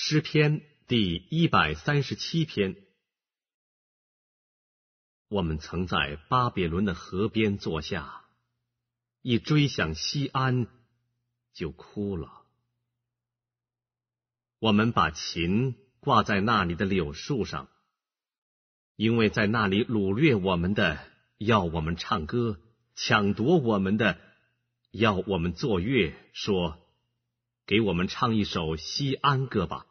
诗篇第一百三十七篇，我们曾在巴比伦的河边坐下，一追想西安就哭了。我们把琴挂在那里的柳树上，因为在那里掳掠我们的要我们唱歌，抢夺我们的要我们作乐，说：“给我们唱一首西安歌吧。”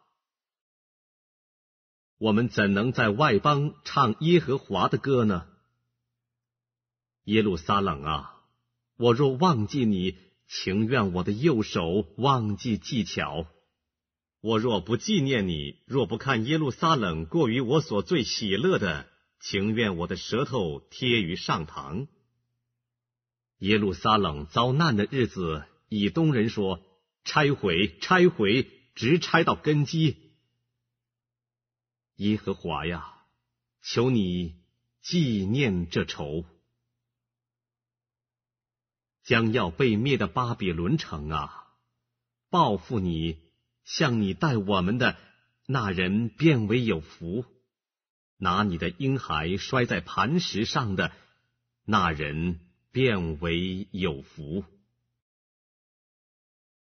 我们怎能在外邦唱耶和华的歌呢？耶路撒冷啊，我若忘记你，情愿我的右手忘记技巧；我若不纪念你，若不看耶路撒冷过于我所最喜乐的，情愿我的舌头贴于上膛。耶路撒冷遭难的日子，以东人说：“拆毁，拆毁，直拆到根基。”耶和华呀，求你纪念这仇，将要被灭的巴比伦城啊，报复你向你待我们的那人变为有福，拿你的婴孩摔在磐石上的那人变为有福。